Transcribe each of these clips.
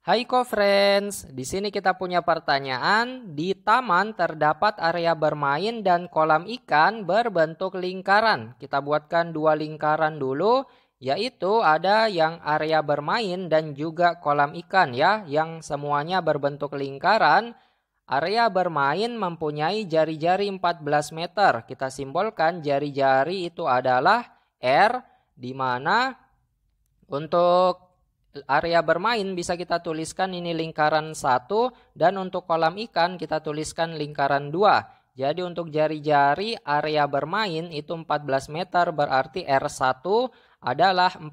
Hai co-friends, di sini kita punya pertanyaan. Di taman terdapat area bermain dan kolam ikan berbentuk lingkaran. Kita buatkan dua lingkaran dulu, yaitu ada yang area bermain dan juga kolam ikan ya, yang semuanya berbentuk lingkaran. Area bermain mempunyai jari-jari 14 meter. Kita simbolkan jari-jari itu adalah R, di mana untuk area bermain bisa kita tuliskan ini lingkaran satu dan untuk kolam ikan kita tuliskan lingkaran dua. Jadi untuk jari-jari area bermain itu 14 meter berarti R1 adalah 14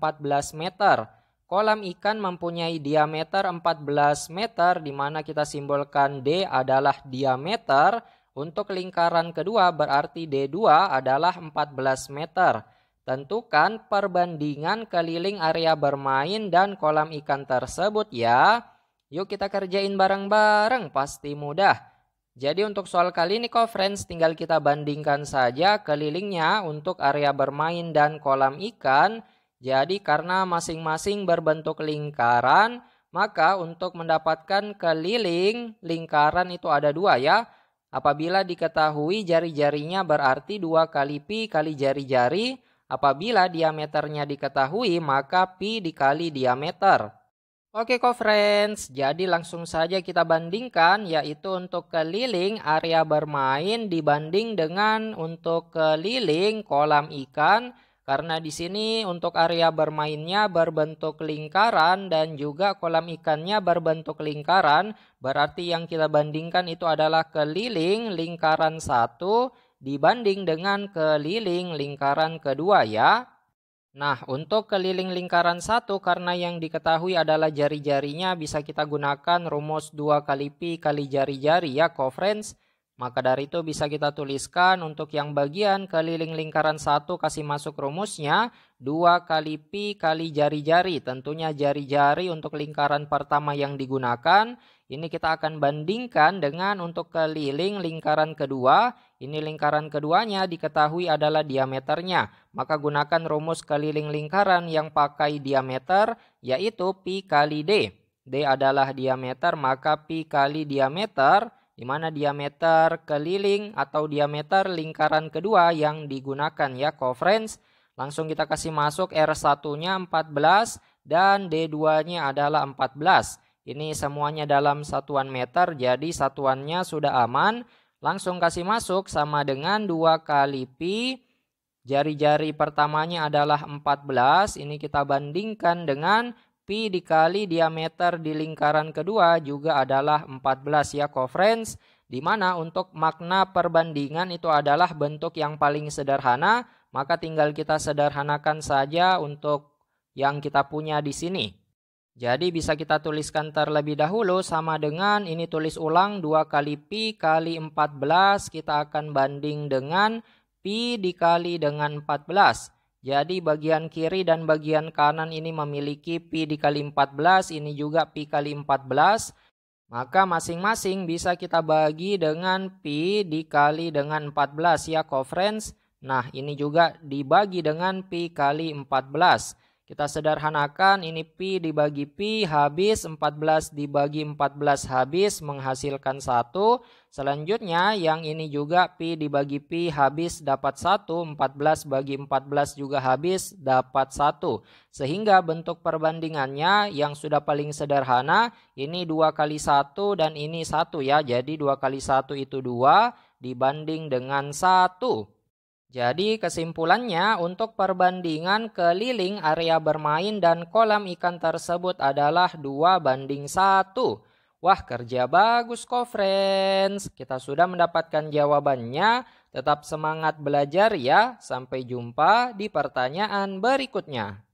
meter. Kolam ikan mempunyai diameter 14 meter di mana kita simbolkan D adalah diameter. Untuk lingkaran kedua berarti D2 adalah 14 meter. Tentukan perbandingan keliling area bermain dan kolam ikan tersebut ya. Yuk kita kerjain bareng-bareng, pasti mudah. Jadi untuk soal kali ini kok friends tinggal kita bandingkan saja kelilingnya untuk area bermain dan kolam ikan. Jadi karena masing-masing berbentuk lingkaran, maka untuk mendapatkan keliling, lingkaran itu ada dua ya. Apabila diketahui jari-jarinya berarti dua kali pi kali jari-jari, Apabila diameternya diketahui, maka pi dikali diameter. Oke kok friends, jadi langsung saja kita bandingkan yaitu untuk keliling area bermain dibanding dengan untuk keliling kolam ikan karena di sini untuk area bermainnya berbentuk lingkaran dan juga kolam ikannya berbentuk lingkaran, berarti yang kita bandingkan itu adalah keliling lingkaran 1 dibanding dengan keliling lingkaran kedua ya. Nah, untuk keliling lingkaran satu karena yang diketahui adalah jari-jarinya bisa kita gunakan rumus 2 kali pi kali jari-jari ya, co-friends. Maka dari itu bisa kita tuliskan untuk yang bagian keliling lingkaran satu kasih masuk rumusnya dua kali pi kali jari-jari. Tentunya jari-jari untuk lingkaran pertama yang digunakan. Ini kita akan bandingkan dengan untuk keliling lingkaran kedua. Ini lingkaran keduanya diketahui adalah diameternya. Maka gunakan rumus keliling lingkaran yang pakai diameter yaitu pi kali d. D adalah diameter maka pi kali diameter di mana diameter keliling atau diameter lingkaran kedua yang digunakan ya coverage. Langsung kita kasih masuk R1-nya 14 dan D2-nya adalah 14. Ini semuanya dalam satuan meter, jadi satuannya sudah aman. Langsung kasih masuk sama dengan 2 kali pi. Jari-jari pertamanya adalah 14. Ini kita bandingkan dengan Pi dikali diameter di lingkaran kedua juga adalah 14 ya friends di mana untuk makna perbandingan itu adalah bentuk yang paling sederhana, maka tinggal kita sederhanakan saja untuk yang kita punya di sini. Jadi bisa kita tuliskan terlebih dahulu sama dengan ini tulis ulang 2 kali pi kali 14 kita akan banding dengan pi dikali dengan 14. Jadi bagian kiri dan bagian kanan ini memiliki pi dikali 14, ini juga pi kali 14. Maka masing-masing bisa kita bagi dengan pi dikali dengan 14 ya, co -friends. Nah, ini juga dibagi dengan pi kali 14. Kita sederhanakan ini Pi dibagi Pi habis 14 dibagi 14 habis menghasilkan 1. Selanjutnya yang ini juga Pi dibagi Pi habis dapat 1. 14 bagi 14 juga habis dapat 1. Sehingga bentuk perbandingannya yang sudah paling sederhana ini 2 kali 1 dan ini 1 ya. Jadi 2 kali 1 itu 2 dibanding dengan 1. Jadi kesimpulannya untuk perbandingan keliling area bermain dan kolam ikan tersebut adalah dua banding satu. Wah kerja bagus kok friends. Kita sudah mendapatkan jawabannya. Tetap semangat belajar ya. Sampai jumpa di pertanyaan berikutnya.